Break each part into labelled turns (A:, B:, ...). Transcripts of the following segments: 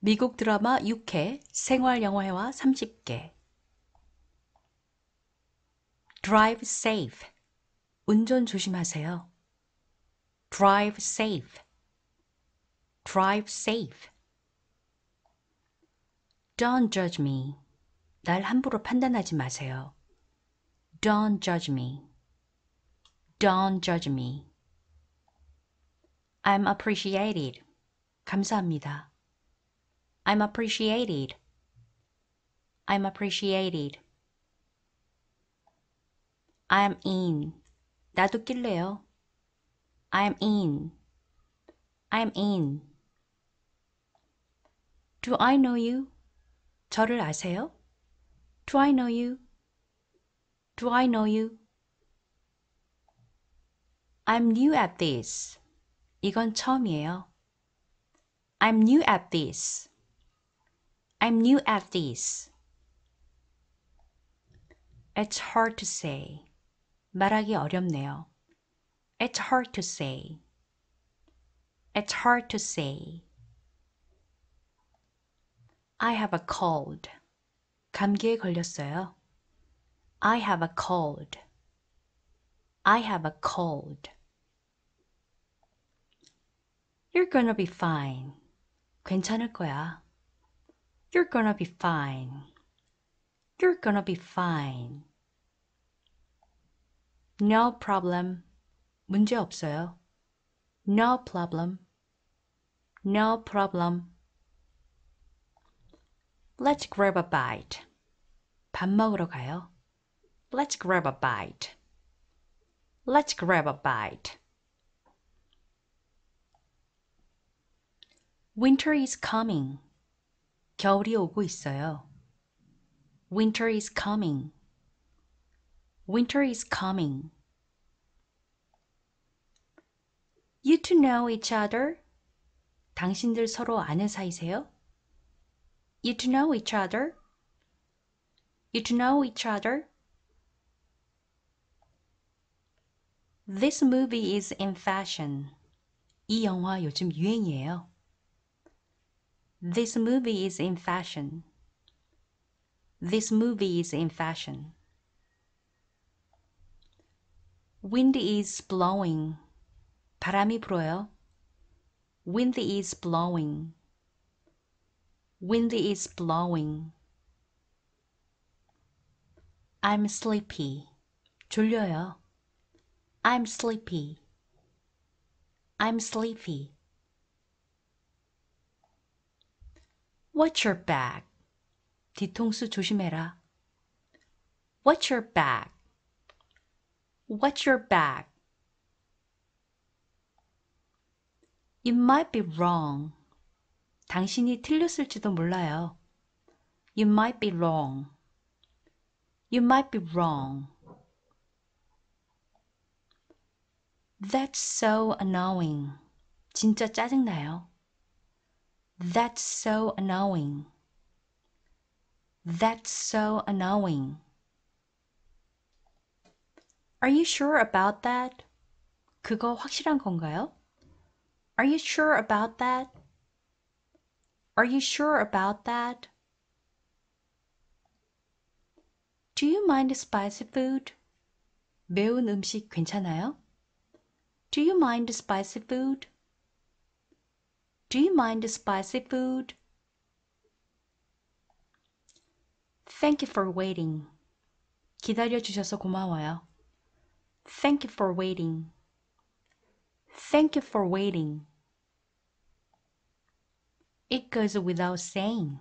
A: 미국 드라마 6회, 생활 영화회화 30개. Drive safe. 운전 조심하세요. Drive safe. Drive safe. Don't judge me. 날 함부로 판단하지 마세요. Don't judge me. Don't judge me. I'm appreciated. 감사합니다. I'm appreciated. I'm appreciated. I'm in. 나도 낄래요. I'm in. I'm in. Do I know you? 저를 아세요? Do I know you? Do I know you? I'm new at this. 이건 처음이에요. I'm new at this. I'm new at this. It's hard to say. 말하기 어렵네요. It's hard to say. It's hard to say. I have a cold. 감기에 걸렸어요. I have a cold. I have a cold. You're gonna be fine. 괜찮을 거야. You're gonna be fine. You're gonna be fine. No problem. 문제 없어요. No problem. No problem. Let's grab a bite. 밥 먹으러 가요. Let's grab a bite. Let's grab a bite. Winter is coming. 겨울이 오고 있어요. Winter is coming. Winter is coming. You two know each other? 당신들 서로 아는 사이세요? You two know each other? You two know each other? This movie is in fashion. 이 영화 요즘 유행이에요. This movie is in fashion. This movie is in fashion. Wind is blowing. 바람이 불어요. Wind is blowing. Wind is blowing. I'm sleepy. 졸려요. I'm sleepy. I'm sleepy. Watch your back. 뒤통수 조심해라. Watch your back. Watch your back. It might be wrong. 당신이 틀렸을지도 몰라요. You might be wrong. You might be wrong. That's so annoying. 진짜 짜증나요. That's so annoying. That's so annoying. Are you sure about that? 그거 확실한 건가요? Are you sure about that? Are you sure about that? Do you mind spicy food? 매운 음식 괜찮아요? Do you mind spicy food? Do you mind the spicy food? Thank you for waiting. 기다려 주셔서 고마워요. Thank you for waiting. Thank you for waiting. It goes without saying.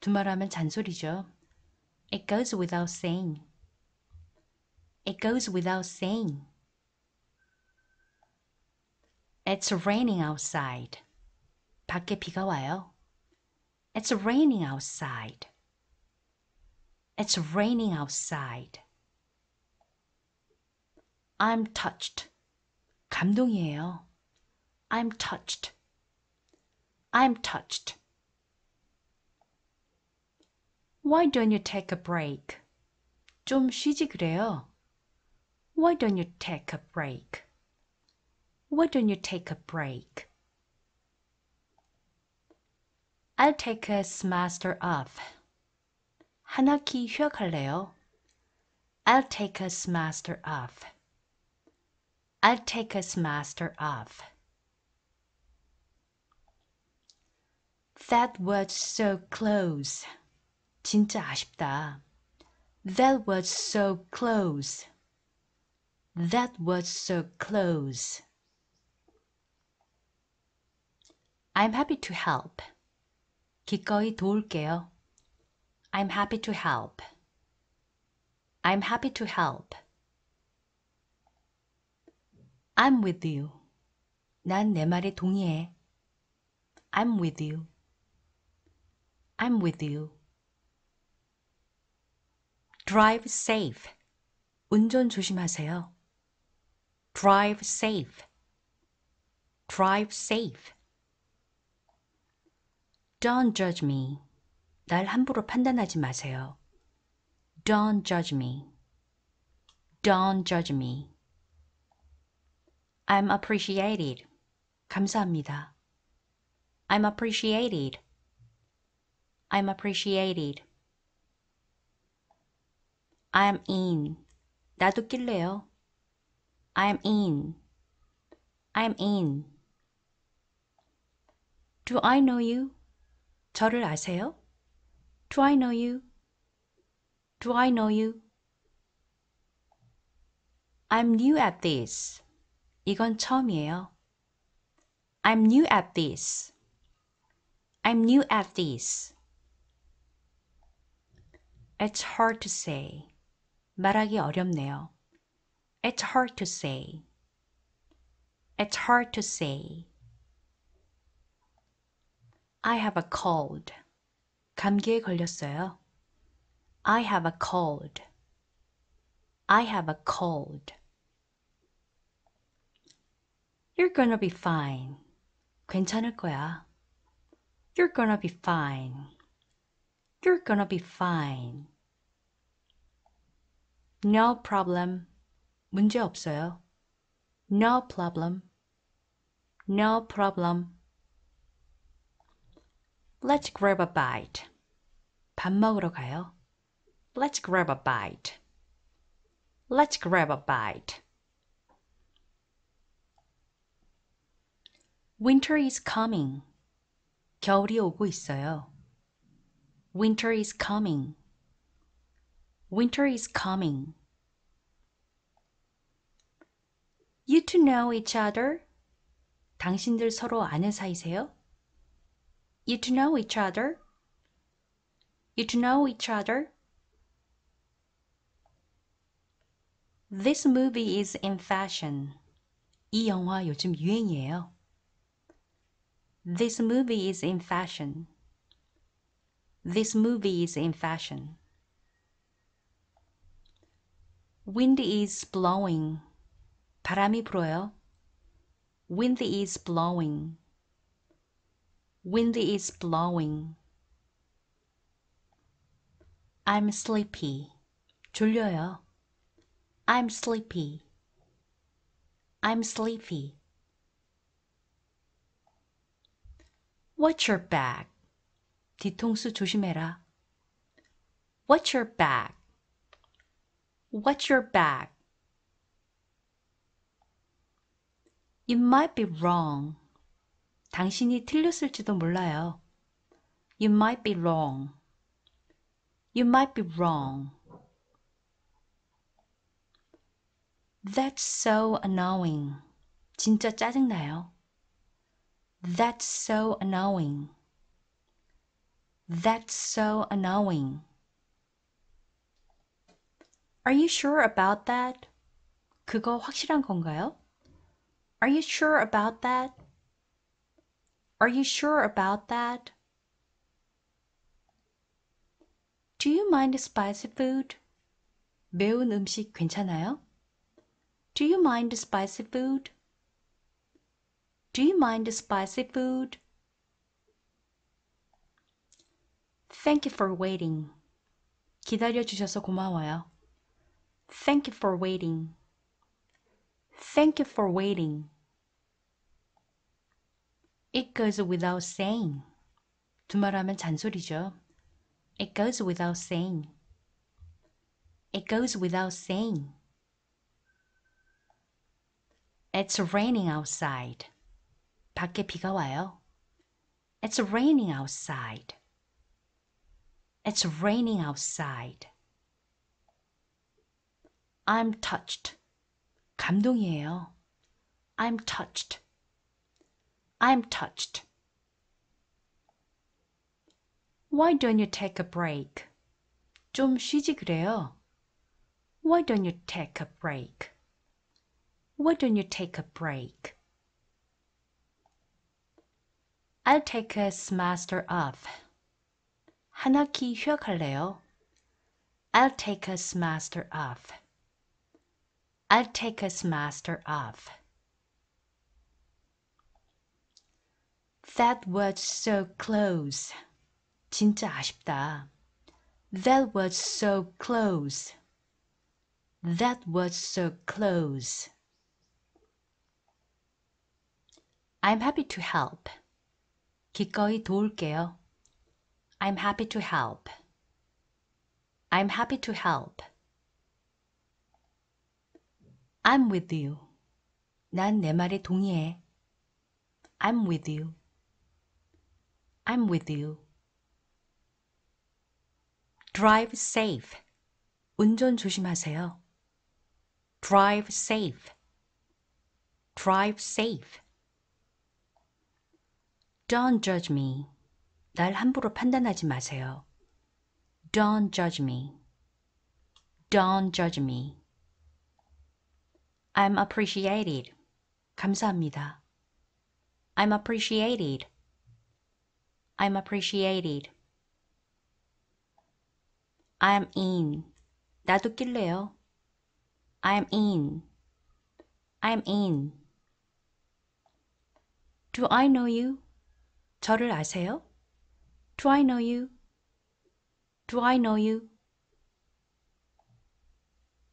A: 두 말하면 잔소리죠. It goes without saying. It goes without saying. It's raining outside. 밖에 비가 와요. It's raining outside. It's raining outside. I'm touched. 감동이에요. I'm touched. I'm touched. Why don't you take a break? 좀 쉬지 그래요. Why don't you take a break? Why don't you take a break? I'll take a master off. 한바퀴 휴학할래요 휘어갈래요? I'll take a master off. I'll take a master off. That was so close. 진짜 아쉽다. That was so close. That was so close. I'm happy to help. 기꺼이 도울게요. I'm happy to help. I'm happy to help. I'm with you. 난 내 말에 동의해. I'm with you. I'm with you. Drive safe. 운전 조심하세요. Drive safe. Drive safe. Don't judge me. 날 함부로 판단하지 마세요. Don't judge me. Don't judge me. I'm appreciated. 감사합니다. I'm appreciated. I'm appreciated. I'm in. 나도 낄래요. I'm in. I'm in. Do I know you? 저를 아세요? Do I know you? Do I know you? I'm new at this. 이건 처음이에요. I'm new at this. I'm new at this. It's hard to say. 말하기 어렵네요. It's hard to say. It's hard to say. I have a cold. 감기에 걸렸어요. I have a cold. I have a cold. You're gonna be fine. 괜찮을 거야. You're gonna be fine. You're gonna be fine. No problem. 문제 없어요. No problem. No problem. Let's grab a bite. 밥 먹으러 가요. Let's grab a bite. Let's grab a bite. Winter is coming. 겨울이 오고 있어요. Winter is coming. Winter is coming. You two know each other? 당신들 서로 아는 사이세요? You to know each other? You to know each other? This movie is in fashion. 이 영화 요즘 유행이에요. This movie is in fashion. This movie is in fashion. Wind is blowing. 바람이 불어요. Wind is blowing. Windy is blowing. I'm sleepy. 졸려요. I'm sleepy. I'm sleepy. Watch your back. 뒤통수 조심해라. Watch your back. Watch your back. You might be wrong. 당신이 틀렸을지도 몰라요. You might be wrong. You might be wrong. That's so annoying. 진짜 짜증나요. That's so annoying. That's so annoying. Are you sure about that? 그거 확실한 건가요? Are you sure about that? Are you sure about that? Do you mind spicy food? 매운 음식 괜찮아요? Do you mind spicy food? Do you mind spicy food? Thank you for waiting. 기다려 주셔서 고마워요. Thank you for waiting. Thank you for waiting. It goes without saying. 두말하면 잔소리죠. It goes without saying. It goes without saying. It's raining outside. 밖에 비가 와요. It's raining outside. It's raining outside. I'm touched. 감동이에요. I'm touched. I'm touched. Why don't you take a break? 좀 쉬지 그래요. Why don't you take a break? Why don't you take a break? I'll take a semester off. 한 학기 휴학할래요. I'll take a semester off. I'll take a semester off. That was so close. 진짜 아쉽다. That was so close. That was so close. I'm happy to help. 기꺼이 도울게요. I'm happy to help. I'm happy to help. I'm with you. 난 내 말에 동의해. I'm with you. I'm with you. Drive safe. 운전 조심하세요. Drive safe. Drive safe. Don't judge me. 날 함부로 판단하지 마세요. Don't judge me. Don't judge me. I'm appreciated. 감사합니다. I'm appreciated. I'm appreciated. I'm in. 나도 낄래요. I'm in. I'm in. Do I know you? 저를 아세요? Do I know you? Do I know you?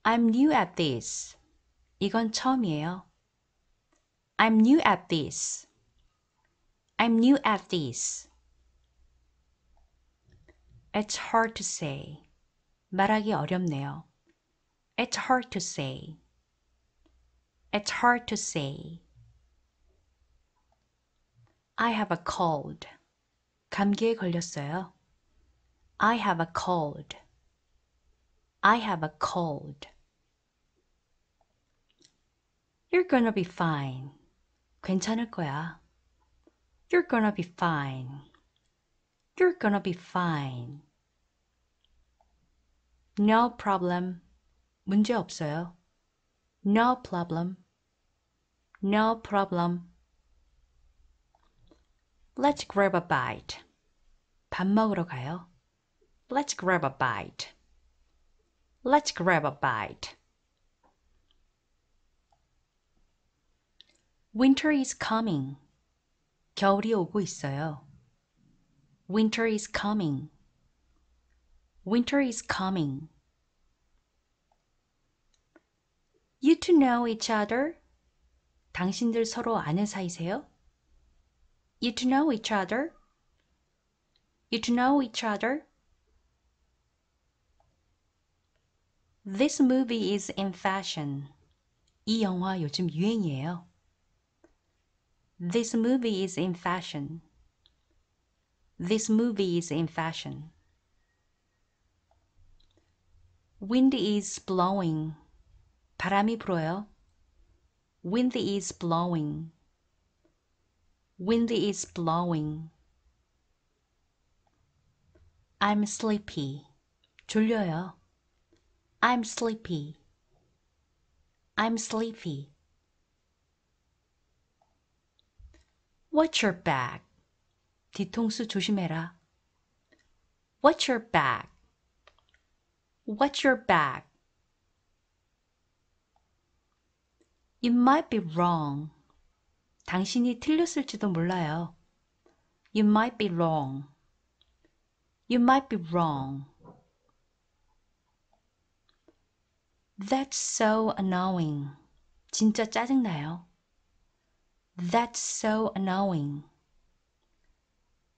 A: I'm new at this. 이건 처음이에요. I'm new at this. I'm new at this. It's hard to say. 말하기 어렵네요. It's hard to say. It's hard to say. I have a cold. 감기에 걸렸어요. I have a cold. I have a cold. You're gonna be fine. 괜찮을 거야. You're gonna be fine. You're gonna be fine. No problem. 문제 없어요. No problem. No problem. Let's grab a bite. 밥 먹으러 가요. Let's grab a bite. Let's grab a bite. Winter is coming. 겨울이 오고 있어요. Winter is coming. Winter is coming. You two know each other? 당신들 서로 아는 사이세요? You two know each other? You two know each other? This movie is in fashion. 이 영화 요즘 유행이에요. This movie is in fashion. This movie is in fashion. Wind is blowing. 바람이 불어요. Wind is blowing. Wind is blowing. I'm sleepy. 졸려요. I'm sleepy. I'm sleepy. What's your bag? 뒤통수 조심해라. What's your bag? What's your bag? o u might be wrong. 당신이 틀렸을지도 몰라요. You might be wrong. You might be wrong. That's so annoying. 진짜 짜증나요. That's so annoying.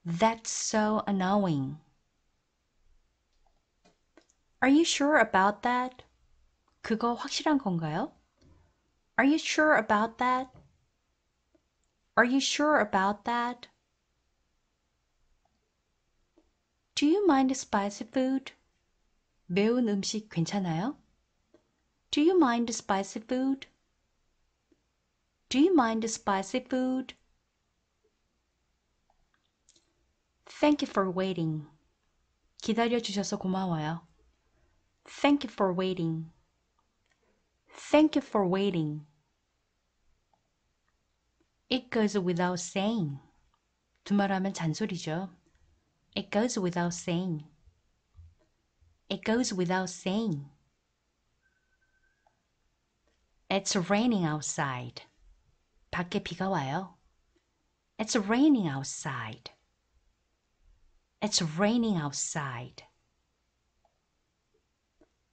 A: That's so annoying. Are you sure about that? 그거 확실한 건가요? Are you sure about that? Are you sure about that? Do you mind spicy food? 매운 음식 괜찮아요? Do you mind spicy food? Do you mind spicy food? Thank you for waiting. 기다려 주셔서 고마워요. Thank you for waiting. Thank you for waiting. It goes without saying. 두 말하면 잔소리죠. It goes without saying. It goes without saying. It's raining outside. 밖에 비가 와요. It's raining outside. It's raining outside.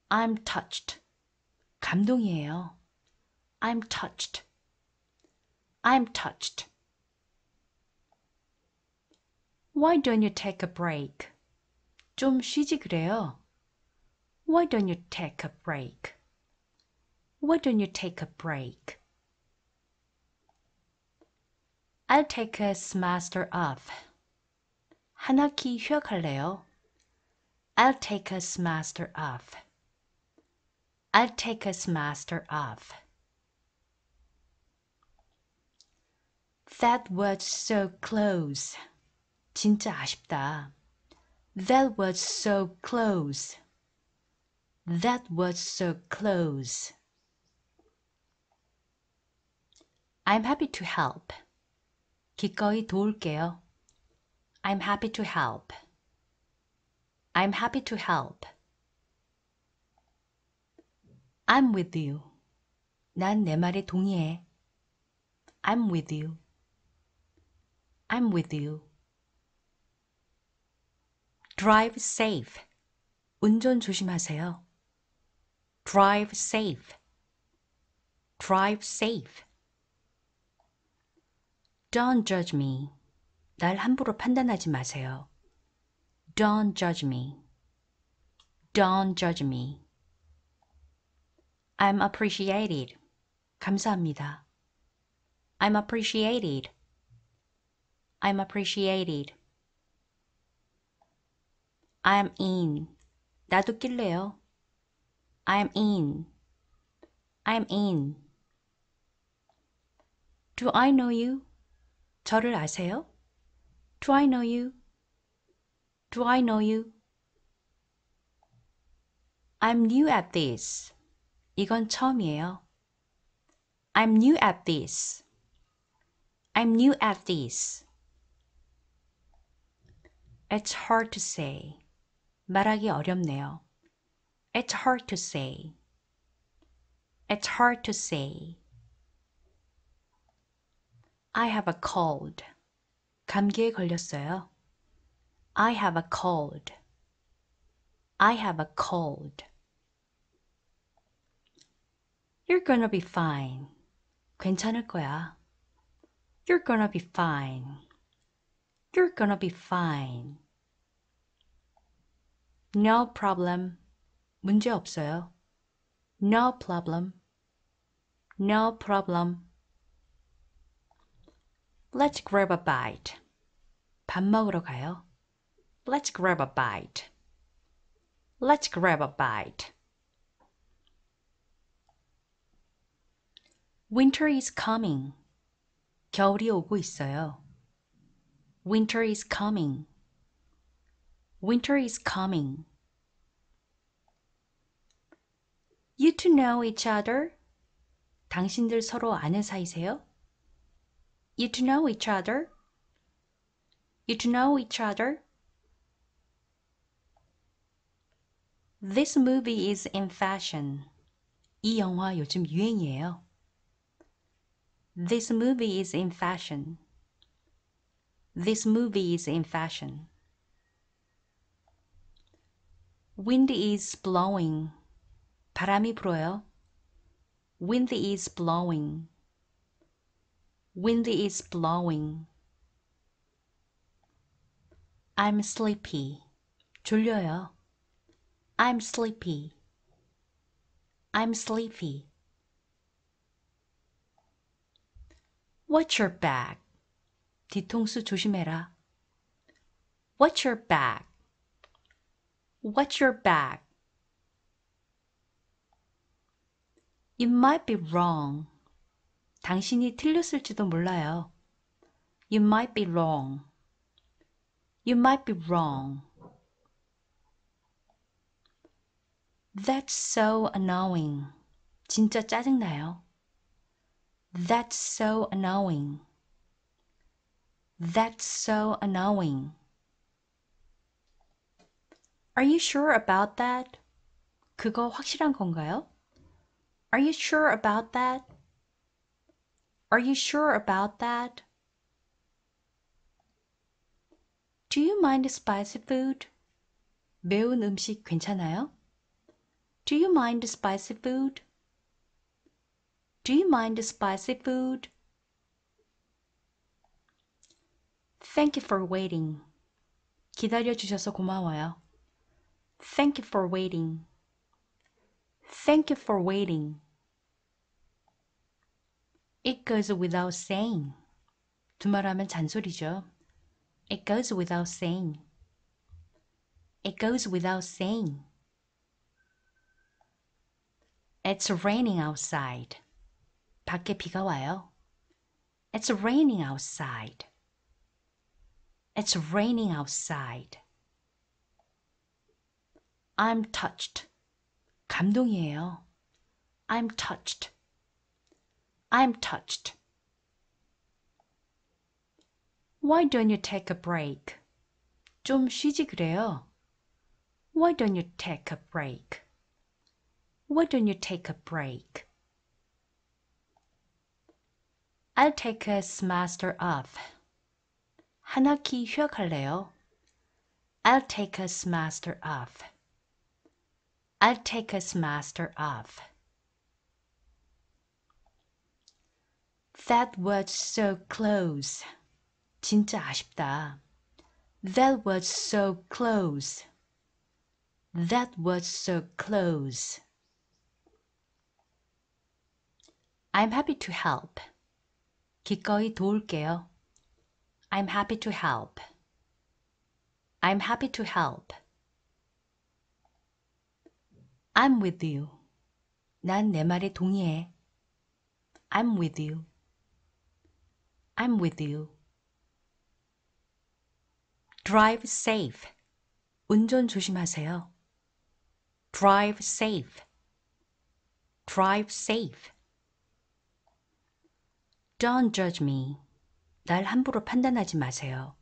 A: I'm touched. 감동이에요. I'm touched. I'm touched. Why don't you take a break? 좀 쉬지 그래요. Why don't you take a break? Why don't you take a break? I'll take a semester off. 한 할래요. I'll take a semester off. I'll take a semester off. That was so close. 진짜 아쉽다. That was so close. That was so close. I'm happy to help. 기꺼이 도울게요. I'm happy to help. I'm happy to help. I'm with you. 난 내 말에 동의해. I'm with you. I'm with you. Drive safe. 운전 조심하세요. Drive safe. Drive safe. Don't judge me. 날 함부로 판단하지 마세요. Don't judge me. Don't judge me. I'm appreciated. 감사합니다. I'm appreciated. I'm appreciated. I'm in. 나도 낄래요. I'm in. I'm in. Do I know you? 저를 아세요? Do I know you? Do I know you? I'm new at this. 이건 처음이에요. I'm new at this. I'm new at this. It's hard to say. 말하기 어렵네요. It's hard to say. It's hard to say. I have a cold. 감기에 걸렸어요. I have a cold. I have a cold. You're gonna be fine. 괜찮을 거야. You're gonna be fine. You're gonna be fine. No problem. 문제 없어요. No problem. No problem. Let's grab a bite. 밥 먹으러 가요. Let's grab a bite. Let's grab a bite. Winter is coming. 겨울이 오고 있어요. Winter is coming. Winter is coming. You two know each other? 당신들 서로 아는 사이세요? You two know each other? you know each other. This movie is in fashion. 이 영화 요즘 유행이에요. This movie is in fashion. This movie is in fashion. Wind is blowing. 바람이 불어요. Wind is blowing. Wind is blowing. I'm sleepy. 졸려요. I'm sleepy. I'm sleepy. Watch your back. 뒤통수 조심해라. Watch your back. Watch your back. You might be wrong. 당신이 틀렸을지도 몰라요. You might be wrong. You might be wrong. That's so annoying. 진짜 짜증나요. That's so annoying. That's so annoying. Are you sure about that? 그거 확실한 건가요? Are you sure about that? Are you sure about that? Do you mind spicy food? 매운 음식 괜찮아요? Do you mind spicy food? Do you mind spicy food? Thank you for waiting. 기다려 주셔서 고마워요. Thank you for waiting. Thank you for waiting. It goes without saying. 두말하면 잔소리죠. It goes without saying. It goes without saying. It's raining outside. 밖에 비가 와요. It's raining outside. It's raining outside. I'm touched. 감동이에요. I'm touched. I'm touched. Why don't you take a break? 좀 쉬지 그래요. Why don't you take a break? Why don't you take a break? I'll take a semester off. 한 학기 휴학할래요. I'll take a semester off. I'll take a semester off. That was so close. 진짜 아쉽다. That was so close. That was so close. I'm happy to help. 기꺼이 도울게요. I'm happy to help. I'm happy to help. I'm with you. 난 내 말에 동의해. I'm with you. I'm with you. Drive safe. 운전 조심하세요. Drive safe. Drive safe. Don't judge me. 날 함부로 판단하지 마세요.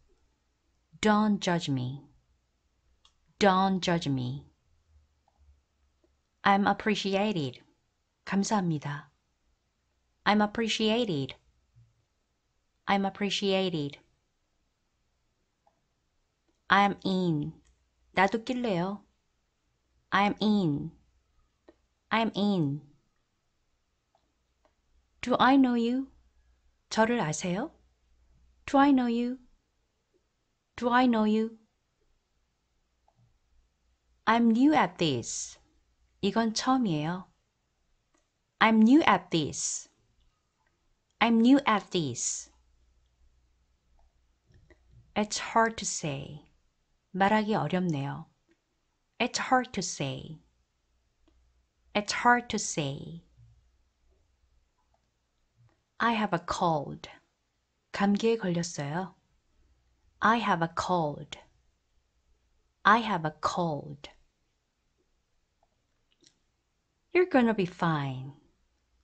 A: Don't judge me. Don't judge me. I'm appreciated. 감사합니다. I'm appreciated. I'm appreciated. I'm in. 나도 낄래요. I'm in. I'm in. Do I know you? 저를 아세요? Do I know you? Do I know you? I'm new at this. 이건 처음이에요. I'm new at this. I'm new at this. It's hard to say. 말하기 어렵네요. It's hard to say. It's hard to say. I have a cold. 감기에 걸렸어요. I have a cold. I have a cold. You're gonna be fine.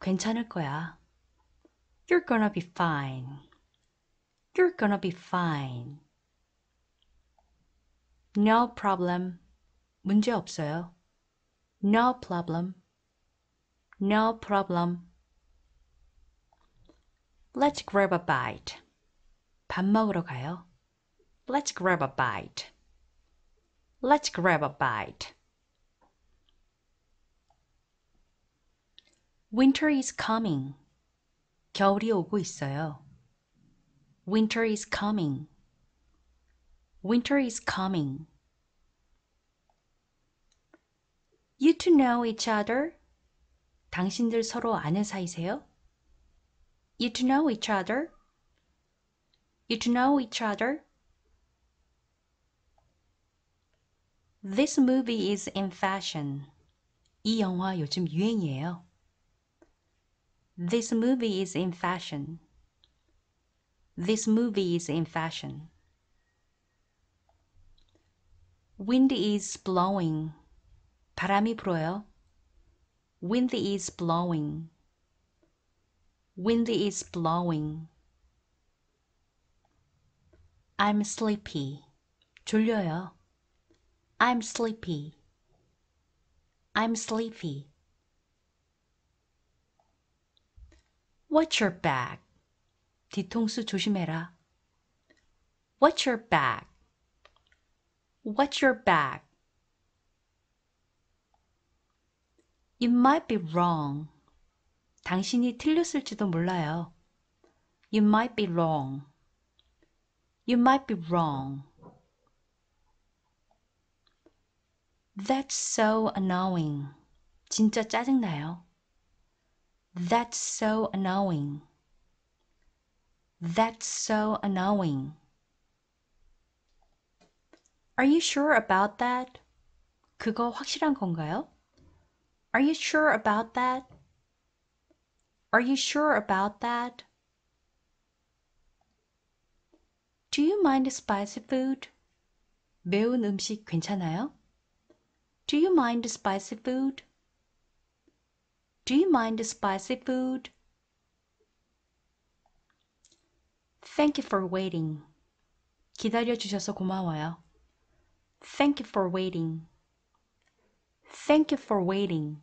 A: 괜찮을 거야. You're gonna be fine. You're gonna be fine. No problem. 문제 없어요. No problem. No problem. Let's grab a bite. 밥 먹으러 가요. Let's grab a bite. Let's grab a bite. Winter is coming. 겨울이 오고 있어요. Winter is coming. Winter is coming. You two know each other? 당신들 서로 아는 사이세요? You two know each other? You two know each other? This movie is in fashion. 이 영화 요즘 유행이에요. This movie is in fashion. This movie is in fashion. Wind is blowing. 바람이 불어요. Wind is blowing. Wind is blowing. I'm sleepy. 졸려요. I'm sleepy. I'm sleepy. Watch your back. 뒤통수 조심해라. Watch your back. What's your bag?" You might be wrong. 당신이 틀렸을지도 몰라요. You might be wrong. You might be wrong. That's so annoying. 진짜 짜증나요. That's so annoying. That's so annoying. Are you sure about that? 그거 확실한 건가요? Are you sure about that? Are you sure about that? Do you mind spicy food? 매운 음식 괜찮아요? Do you mind spicy food? Do you mind spicy food? Thank you for waiting. 기다려 주셔서 고마워요. Thank you for waiting. Thank you for waiting.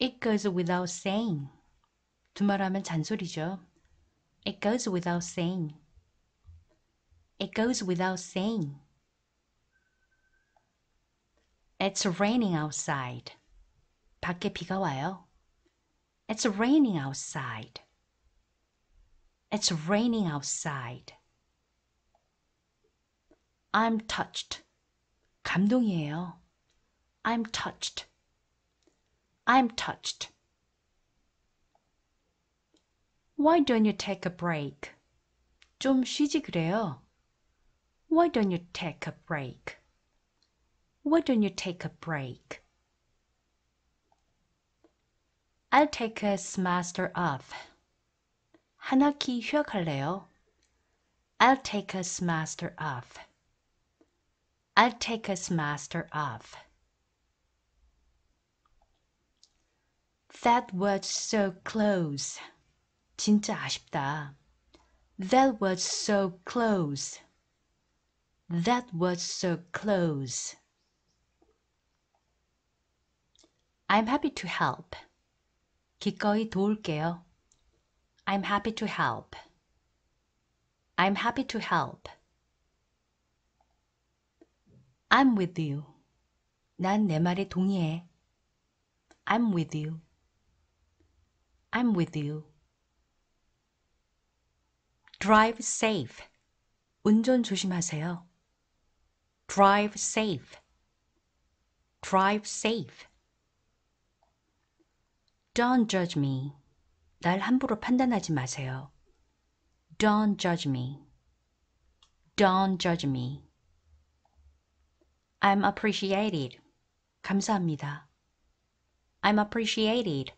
A: It goes without saying. 두말하면 잔소리죠. It goes without saying. It goes without saying. It's raining outside. 밖에 비가 와요. It's raining outside. It's raining outside. I'm touched. 감동이에요. I'm touched. I'm touched. Why don't you take a break? 좀 쉬지 그래요. Why don't you take a break? Why don't you take a break? I'll take a semester off. 한 학기 휴학할래요. I'll take a semester off. I'll take us master off. That was so close. 진짜 아쉽다. That was so close. That was so close. I'm happy to help. 기꺼이 도울게요. I'm happy to help. I'm happy to help. I'm with you. 난 내 말에 동의해. I'm with you. I'm with you. Drive safe. 운전 조심하세요. Drive safe. Drive safe. Don't judge me. 날 함부로 판단하지 마세요. Don't judge me. Don't judge me. I'm appreciated. 감사합니다. I'm appreciated.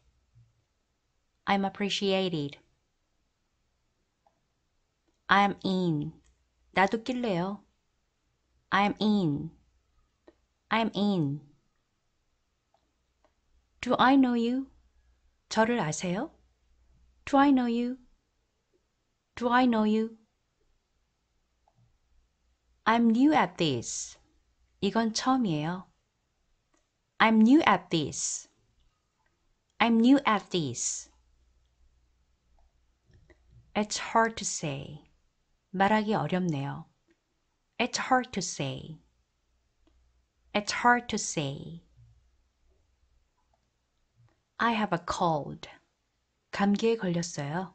A: I'm appreciated. I'm in. 나도 낄래요. I'm in. I'm in. Do I know you? 저를 아세요? Do I know you? Do I know you? I'm new at this. 이건 처음이에요. I'm new at this. I'm new at this. It's hard to say. 말하기 어렵네요. It's hard to say. It's hard to say. I have a cold. 감기에 걸렸어요.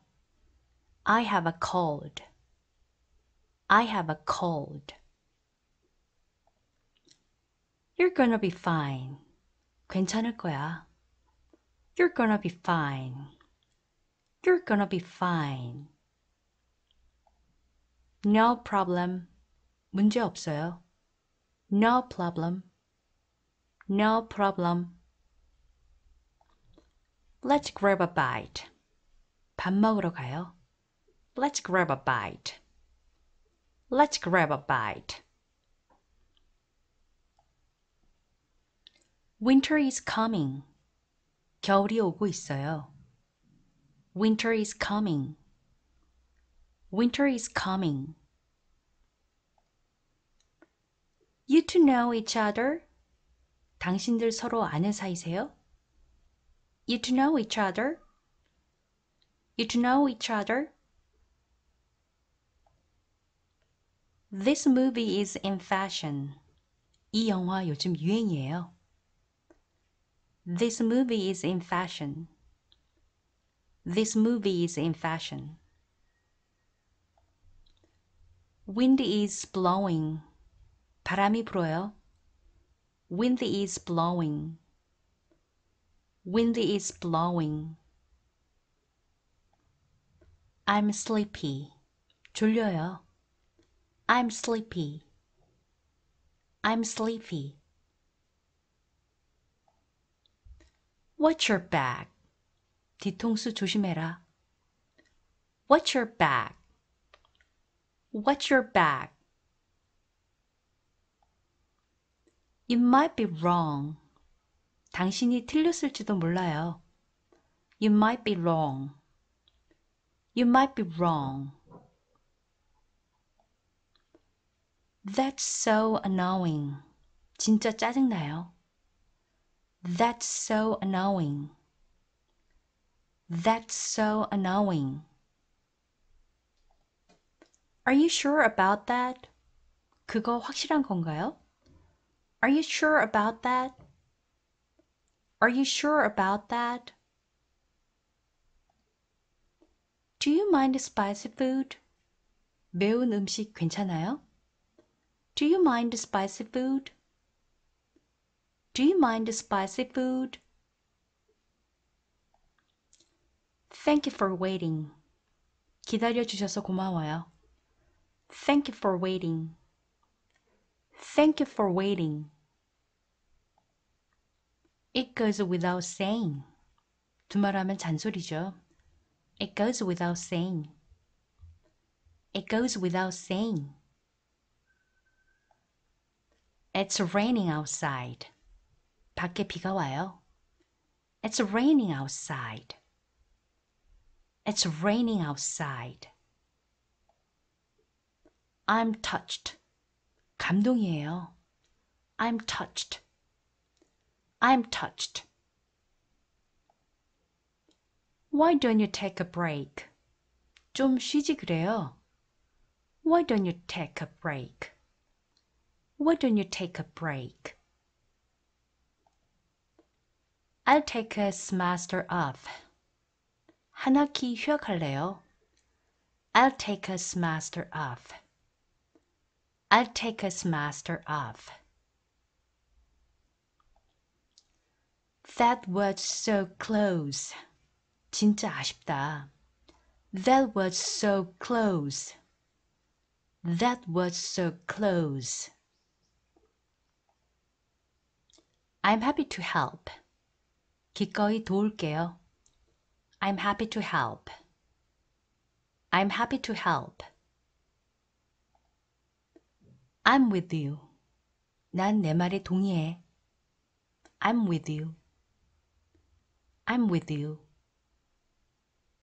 A: I have a cold. I have a cold. You're gonna be fine. 괜찮을 거야. You're gonna be fine. You're gonna be fine. No problem. 문제 없어요. No problem. No problem. Let's grab a bite. 밥 먹으러 가요. Let's grab a bite. Let's grab a bite. Winter is coming. 겨울이 오고 있어요. Winter is coming. Winter is coming. You two know each other? 당신들 서로 아는 사이세요? You two know each other? You two know each other? This movie is in fashion. 이 영화 요즘 유행이에요. This movie is in fashion. This movie is in fashion. Wind is blowing. 바람이 불어요. Wind is blowing. Wind is blowing. I'm sleepy. 졸려요. I'm sleepy. I'm sleepy. Watch your back. 뒤통수 조심해라. Watch your back. Watch your back. It might be wrong. 당신이 틀렸을지도 몰라요. You might be wrong. You might be wrong. That's so annoying. 진짜 짜증나요. That's so annoying. That's so annoying. Are you sure about that? 그거 확실한 건가요? Are you sure about that? Are you sure about that? Do you mind spicy food? 매운 음식 괜찮아요? Do you mind spicy food? Do you mind the spicy food? Thank you for waiting. 기다려 주셔서 고마워요. Thank you for waiting. Thank you for waiting. It goes without saying. 두말하면 잔소리죠. It goes without saying. It goes without saying. It's raining outside. 밖에 비가 와요. It's raining outside. It's raining outside. I'm touched. 감동이에요. I'm touched. I'm touched. Why don't you take a break? 좀 쉬지 그래요. Why don't you take a break? Why don't you take a break? I'll take a semester off. 하나 쉬어갈래요? I'll take a semester off. I'll take a semester off. That was so close. 진짜 아쉽다. That was so close. That was so close. I'm happy to help. 기꺼이 도울게요. I'm happy to help. I'm happy to help. I'm with you. 난 내 말에 동의해. I'm with you. I'm with you.